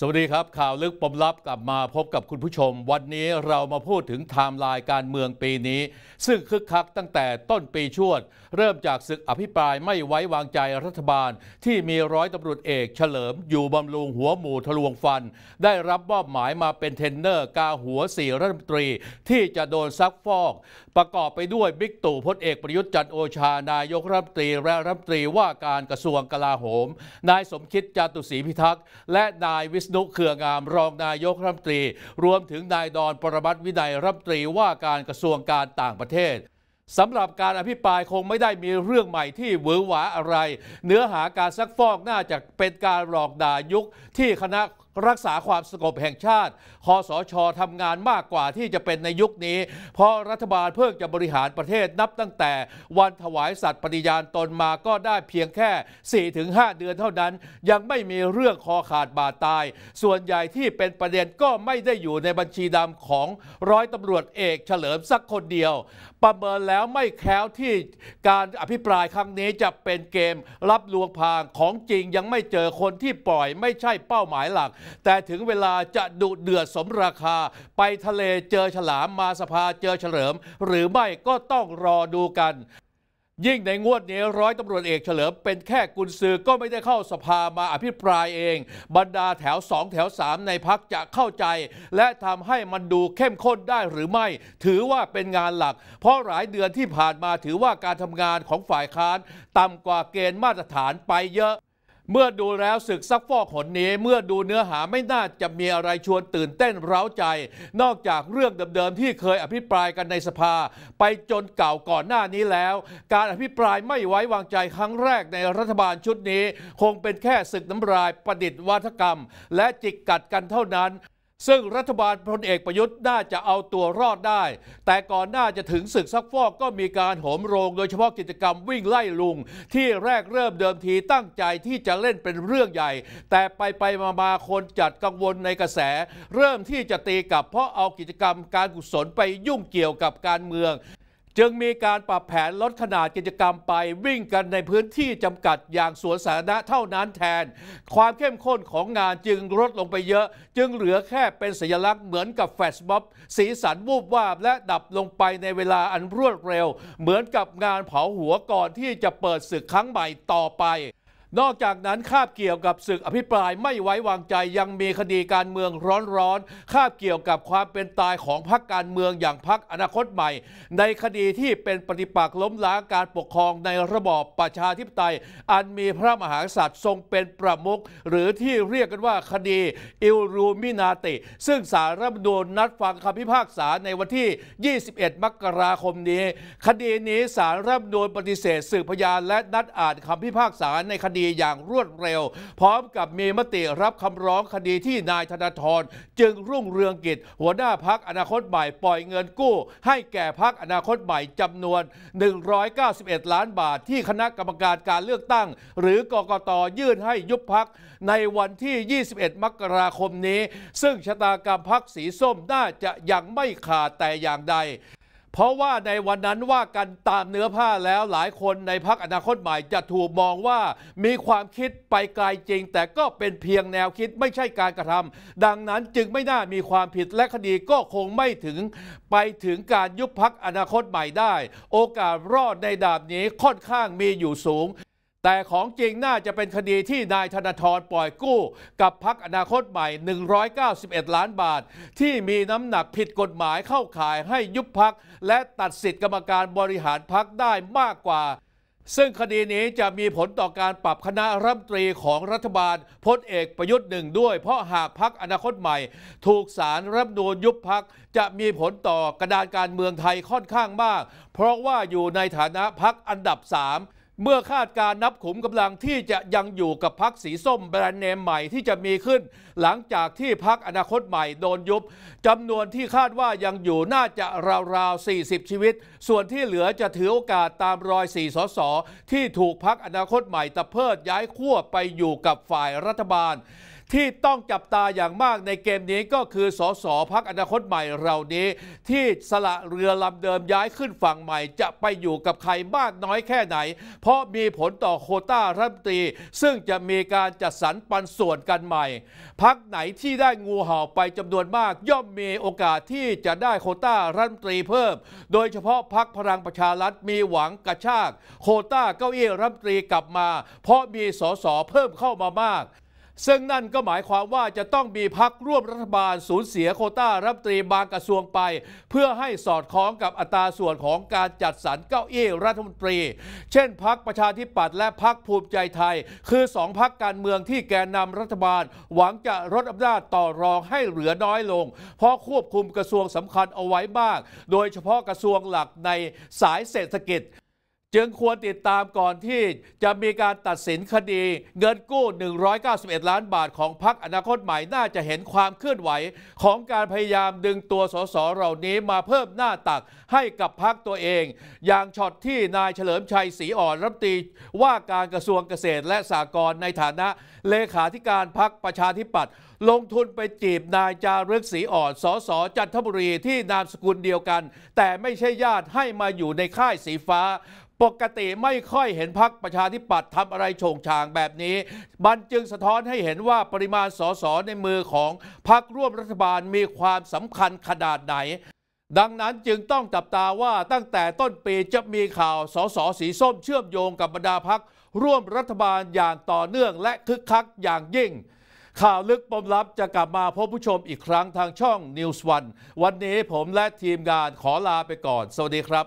สวัสดีครับ ข่าวลึกปมลับกลับมาพบกับคุณผู้ชม วันนี้เรามาพูดถึงไทม์ไลน์การเมืองปีนี้ซึ่งคึกคักตั้งแต่ต้นปีชวด เริ่มจากศึกอภิปรายไม่ไว้วางใจรัฐบาล ที่มีร้อยตำรวจเอกเฉลิมอยู่บำรุงหัวหมู่ทะลวงฟัน ได้รับมอบหมายมาเป็นเทนเนอร์กาหัวสี่รัฐมนตรี ที่จะโดนซักฟอก ประกอบไปด้วยบิ๊กตู่พลเอกประยุทธ์จันโอชานายกรัฐมนตรีและรัฐมนตรีว่าการกระทรวงกลาโหม นายสมคิดจตุศรีพิทักษ์ และนายวินุเครืองามรองนายกรัฐมนตรี รวมถึงนายดอนปรมัตวินัยรัฐมนตรีว่าการกระทรวงการต่างประเทศสำหรับการอภิปรายคงไม่ได้มีเรื่องใหม่ที่หวือหวาอะไร เนื้อหาการซักฟอกน่าจะเป็นการหลอกด่ายุคที่คณะรักษาความสงบแห่งชาติคอสชทำงานมากกว่าที่จะเป็นในยุคนี้ เพราะรัฐบาลเพิ่งจะบริหารประเทศนับตั้งแต่วันถวายสัตย์ปฏิญาณตนมาก็ได้เพียงแค่ 4-5 เดือนเท่านั้น ยังไม่มีเรื่องคอขาดบาดตาย ส่วนใหญ่ที่เป็นประเด็นก็ไม่ได้อยู่ในบัญชีดำของร้อยตำรวจเอกเฉลิมสักคนเดียว ประเมินแล้วไม่แคล้วที่การอภิปรายครั้งนี้จะเป็นเกม รับลวงพางของจริงยังไม่เจอคนที่ปล่อยไม่ใช่เป้าหมายหลักแต่ถึงเวลาจะดุเดือดสมราคาไปทะเลเจอฉลามมาสภาเจอเฉลิม หรือไม่ก็ต้องรอดูกัน ยิ่งในงวดนี้ ร้อยตำรวจเอกเฉลิมเป็นแค่กุนซือก็ไม่ได้เข้าสภามาอภิปรายเอง บรรดาแถวสองแถวสามในพักจะเข้าใจ และทำให้มันดูเข้มข้นได้หรือไม่ ถือว่าเป็นงานหลัก เพราะหลายเดือนที่ผ่านมาถือว่าการทำงานของฝ่ายค้านต่ำกว่าเกณฑ์มาตรฐานไปเยอะเมื่อดูแล้วศึกซักฟอกหนนี้ เมื่อดูเนื้อหาไม่น่าจะมีอะไรชวนตื่นเต้นเร้าใจ นอกจากเรื่องเดิมๆ ที่เคยอภิปรายกันในสภา ไปจนเก่าก่อนหน้านี้แล้ว การอภิปรายไม่ไว้วางใจครั้งแรกในรัฐบาลชุดนี้ คงเป็นแค่ศึกน้ำลายประดิษฐ์วัฒกรรม และจิกกัดกันเท่านั้นซึ่งรัฐบาลพลเอกประยุทธ์น่าจะเอาตัวรอดได้ แต่ก่อนหน้าจะถึงศึกซักฟอกก็มีการโหมโรง โดยเฉพาะกิจกรรมวิ่งไล่ลุง ที่แรกเริ่มเดิมทีตั้งใจที่จะเล่นเป็นเรื่องใหญ่ แต่ไปไปมามาคนจัดกังวลในกระแส เริ่มที่จะตีกับเพราะเอากิจกรรมการกุศลไปยุ่งเกี่ยวกับการเมืองจึงมีการปรับแผนลดขนาดกิจกรรมไปวิ่งกันในพื้นที่จำกัดอย่างสวนสาธารณะเท่านั้นแทน ความเข้มข้นของงานจึงลดลงไปเยอะ จึงเหลือแค่เป็นสัญลักษณ์เหมือนกับแฟชบ็อบ สีสันวูบวาบและดับลงไปในเวลาอันรวดเร็ว เหมือนกับงานเผาหัวก่อนที่จะเปิดศึกครั้งใหม่ต่อไปนอกจากนั้นคาบเกี่ยวกับศึกอภิปรายไม่ไว้วางใจยังมีคดีการเมืองร้อนๆคาบเกี่ยวกับความเป็นตายของพรรคการเมืองอย่างพรรคอนาคตใหม่ ในคดีที่เป็นปฏิปักษ์ล้มล้างการปกครองในระบอบประชาธิปไตยอันมีพระมหากษัตริย์ทรงเป็นประมุขหรือที่เรียกกันว่าคดีอิลรูมินาติซึ่งสารรัฐมนูญนัดฟังคำพิพากษาในวันที่ 21 มกราคมนี้ คดีนี้สารรัฐมนูญปฏิเสธสืบพยานและนัดอ่านคำพิพากษาในคดีดีอย่างรวดเร็ว พร้อมกับมีมติรับคำร้องคดีที่นายธนาธรจึงรุ่งเรืองกิจ หัวหน้าพักอนาคตใหม่ปล่อยเงินกู้ ให้แก่พักอนาคตใหม่จำนวน 191 ล้านบาทที่คณะกรรมการการเลือกตั้ง หรือกกตยื่นให้ยุบพัก ในวันที่ 21 มกราคมนี้ ซึ่งชะตากรรมพักสีส้มน่าจะยังไม่ขาดแต่อย่างใดเพราะว่าในวันนั้นว่ากันตามเนื้อผ้าแล้วหลายคนในพักอนาคตใหม่จะถูกมองว่ามีความคิดไปไกลจริง แต่ก็เป็นเพียงแนวคิดไม่ใช่การกระทำ ดังนั้นจึงไม่น่ามีความผิดและคดีก็คงไม่ถึง ไปถึงการยุบพักอนาคตใหม่ได้ โอกาสรอดในดาบนี้ค่อนข้างมีอยู่สูงแต่ของจริงน่าจะเป็นคดีที่นายธนาธรปล่อยกู้ กับพักอนาคตใหม่ 191 ล้านบาท ที่มีน้ำหนักผิดกฎหมายเข้าข่ายให้ยุบพัก และตัดสิทธิกรรมการบริหารพักได้มากกว่า ซึ่งคดีนี้จะมีผลต่อการปรับคณะรัฐมนตรีของรัฐบาลพลเอกประยุทธ์หนึ่งด้วยเพราะหากพักอนาคตใหม่ ถูกสารรับนูนยุบพักจะมีผลต่อกระดานการเมืองไทยค่อนข้างมาก เพราะว่าอยู่ในฐานะพักอันดับสามเมื่อคาดการนับขุมกำลังที่จะยังอยู่กับพักสีส้มแบรนด์เนมใหม่ที่จะมีขึ้นหลังจากที่พักอนาคตใหม่โดนยุบจำนวนที่คาดว่ายังอยู่น่าจะราวๆ 40 ชีวิต ส่วนที่เหลือจะถือโอกาสตามรอยสีสสที่ถูกพักอนาคตใหม่ตะเพิดย้ายขั้วไปอยู่กับฝ่ายรัฐบาลที่ต้องจับตาอย่างมากในเกมนี้ก็คือสสพักอนาคตใหม่เรานี้ ที่สละเรือลำเดิมย้ายขึ้นฝั่งใหม่จะไปอยู่กับใครมากน้อยแค่ไหน เพราะมีผลต่อโคต้ารัฐมนตรี ซึ่งจะมีการจัดสรรปันส่วนกันใหม่พักไหนที่ได้งูเห่าไปจำนวนมาก ย่อมมีโอกาสที่จะได้โคต้ารัฐมนตรีเพิ่ม โดยเฉพาะพักพลังประชารัฐมีหวังกระชากโคต้าเก้าอี้รัฐมนตรีกลับมา เพราะมีสสเพิ่มเข้ามามากซึ่งนั่นก็หมายความว่าจะต้องมีพักร่วมรัฐบาลสูญเสียโคต้ารับตรีบางกระทรวงไป เพื่อให้สอดคล้องกับอัตราส่วนของการจัดสรรเก้าอี้รัฐมนตรี เช่นพักประชาธิปัตย์และพักภูมิใจไทยคือสองพักการเมืองที่แกนนำรัฐบาลหวังจะลดอำนาจต่อรองให้เหลือน้อยลง เพราะควบคุมกระทรวงสำคัญเอาไว้มาก โดยเฉพาะกระทรวงหลักในสายเศรษฐกิจจึงควรติดตามก่อนที่จะมีการตัดสินคดีเงินกู้ 191 ล้านบาทของพักอนาคตใหม่ น่าจะเห็นความเคลื่อนไหวของการพยายามดึงตัวสส เหล่านี้มาเพิ่มหน้าตักให้กับพักตัวเอง อย่างช็อตที่นายเฉลิมชัยศรีอ่อนรับตี ว่าการกระทรวงเกษตรและสหกรณ์ในฐานะเลขาธิการพักประชาธิปัตย์ลงทุนไปจีบนายจารึกศรีอ่อนสสจันทบุรีที่นามสกุลเดียวกัน แต่ไม่ใช่ญาติให้มาอยู่ในค่ายสีฟ้าปกติไม่ค่อยเห็นพักประชาธิปัตย์ทำอะไรโฉงฉางแบบนี้บันจึงสะท้อนให้เห็นว่าปริมาณสสในมือของพักร่วมรัฐบาลมีความสำคัญขนาดไหน ดังนั้นจึงต้องจับตาว่าตั้งแต่ต้นปีจะมีข่าวสสสีส้มเชื่อมโยงกับบรรดาพักร่วมรัฐบาลอย่างต่อเนื่องและคึกคักอย่างยิ่ง ข่าวลึกปมลับจะกลับมาพบผู้ชมอีกครั้งทางช่อง News One วันนี้ผมและทีมงานขอลาไปก่อน สวัสดีครับ